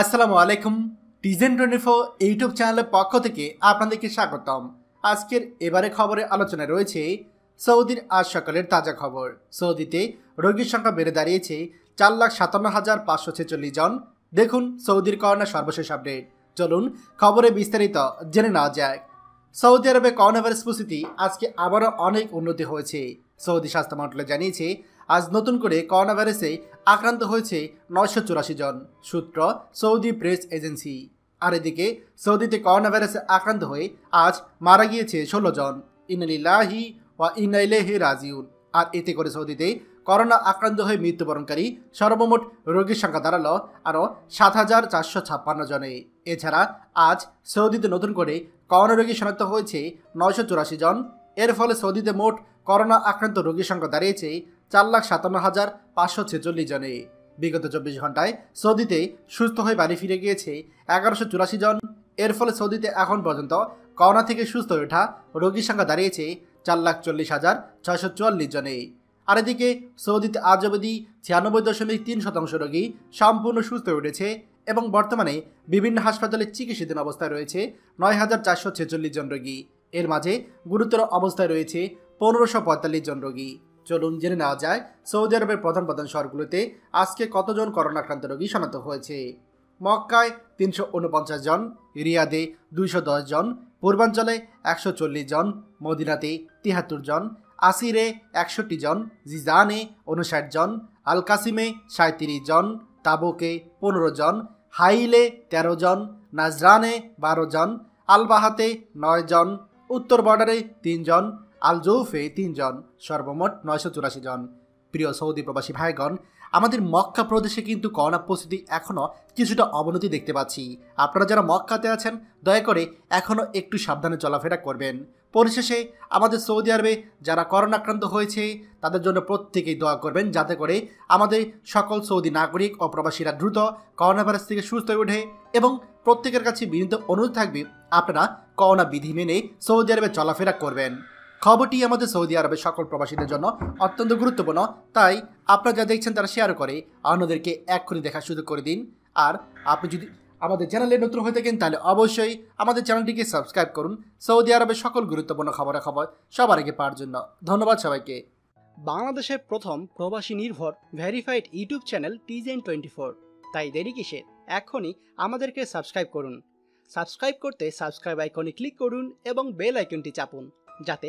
আসসালামু আলাইকুম টিজেন twenty four YouTube চ্যানেলের পক্ষ থেকে আপনাদেরকে স্বাগতম আজকের এবারে খবরে আলোচনায় রয়েছে সৌদির আজ সকালের তাজা খবর সৌদিতে রোগীর সংখ্যা বেড়ে দাঁড়িয়েছে চার লাখ সাতান্ন হাজার পাঁচশো ছেচল্লিশ জন দেখুন সৌদির করোনা সর্বশেষ আপডেট চলুন খবরে বিস্তারিত জেনে নেওয়া যাক সৌদি আরবে করোনা ভাইরাস পরিস্থিতি আজকে আবারও অনেক উন্নতি হয়েছে সৌদি স্বাস্থ্য মন্ত্রণালয় জানিয়েছে আজ নতুন করে করোনা ভাইরাসে আক্রান্ত হয়েছে নয়শো চুরাশি জন সূত্র সৌদি প্রেস এজেন্সি আর এদিকে সৌদিতে করোনা ভাইরাসে আক্রান্ত হয়ে আজ মারা গিয়েছে ষোলো জন ও ওয়া ইনাইলেহি রাজিউল আর এতে করে সৌদিতে করোনা আক্রান্ত হয়ে মৃত্যুবরণকারী সর্বমোট রোগীর সংখ্যা দাঁড়ালো আরও সাত হাজার চারশো ছাপ্পান্ন জনে এছাড়া আজ সৌদিতে নতুন করে করোনা রোগী শনাক্ত হয়েছে নয়শো চুরাশি জন এর ফলে সৌদিতে মোট করোনা আক্রান্ত রোগীর সংখ্যা দাঁড়িয়েছে চার লাখ সাতান্ন হাজার পাঁচশো ছেচল্লিশ জনে বিগত চব্বিশ ঘন্টায় সৌদিতে সুস্থ হয়ে বাড়ি ফিরে গিয়েছে এগারোশো চুরাশি জন এর ফলে সৌদিতে এখন পর্যন্ত করোনা থেকে সুস্থ হয়ে ওঠা রোগীর সংখ্যা দাঁড়িয়েছে চার লাখ চল্লিশ হাজার ছয়শো চুয়াল্লিশ জনে আর এদিকে সৌদিতে আজ অবধি ছিয়ানব্বই দশমিক তিন শতাংশ রোগী সম্পূর্ণ সুস্থ হয়ে উঠেছে এবং বর্তমানে বিভিন্ন হাসপাতালে চিকিৎসাধীন অবস্থায় রয়েছে নয় হাজার চারশো ছেচল্লিশ জন রোগী এর মাঝে গুরুতর অবস্থায় রয়েছে পনেরোশো পঁয়তাল্লিশ জন রোগী চলুন জেনে নেওয়া যায় সৌদি আরবের প্রধান প্রধান শহরগুলোতে আজকে কতজন করোনা আক্রান্ত রোগী শনাক্ত হয়েছে মক্কায় তিনশো উনপঞ্চাশ জন রিয়াদে দুইশো দশ জন পূর্বাঞ্চলে একশো চল্লিশ জন মদিনাতে তিহাত্তর জন আসিরে একষট্টি জন জিজানে উনষাট জন আল কাসিমে সাঁত্রিশ জন তাবুকে পনেরো জন হাইলে ১৩ জন নাজরানে বারো জন আলবাহাতে নয় জন উত্তর বর্ডারে তিনজন আল জৌফে তিনজন সর্বমোট নয়শো চুরাশি জন প্রিয় সৌদি প্রবাসী ভাইগণ আমাদের মক্কা প্রদেশে কিন্তু করোনা পরিস্থিতি এখনও কিছুটা অবনতি দেখতে পাচ্ছি আপনারা যারা মক্কাতে আছেন দয়া করে এখনও একটু সাবধানে চলাফেরা করবেন পরিশেষে আমাদের সৌদি আরবে যারা করোনা আক্রান্ত হয়েছে তাদের জন্য প্রত্যেকেই দোয়া করবেন যাতে করে আমাদের সকল সৌদি নাগরিক ও প্রবাসীরা দ্রুত করোনা ভাইরাস থেকে সুস্থ হয়ে ওঠে এবং প্রত্যেকের কাছে বিনীত অনুরোধ থাকবে আপনারা করোনা বিধি মেনে সৌদি আরবে চলাফেরা করবেন খবরটি আমাদের সৌদি আরবের সকল প্রবাসীদের জন্য অত্যন্ত গুরুত্বপূর্ণ তাই আপনারা যা দেখছেন তারা শেয়ার করে অন্যদেরকে এক্ষুনি দেখার সুযোগ করে দিন আর আপনি যদি আমাদের চ্যানেলে নতুন হয়ে থাকেন তাহলে অবশ্যই আমাদের চ্যানেলটিকে সাবস্ক্রাইব করুন সৌদি আরবের সকল গুরুত্বপূর্ণ খবরাখবর সবার আগে পাওয়ার জন্য ধন্যবাদ সবাইকে বাংলাদেশের প্রথম প্রবাসী নির্ভর ভেরিফাইড ইউটিউব চ্যানেল টিজেন টোয়েন্টি ফোর তাই দেরি কিসে এখনই আমাদেরকে সাবস্ক্রাইব করুন সাবস্ক্রাইব করতে সাবস্ক্রাইব আইকনে ক্লিক করুন এবং বেল আইকনটি চাপুন যাতে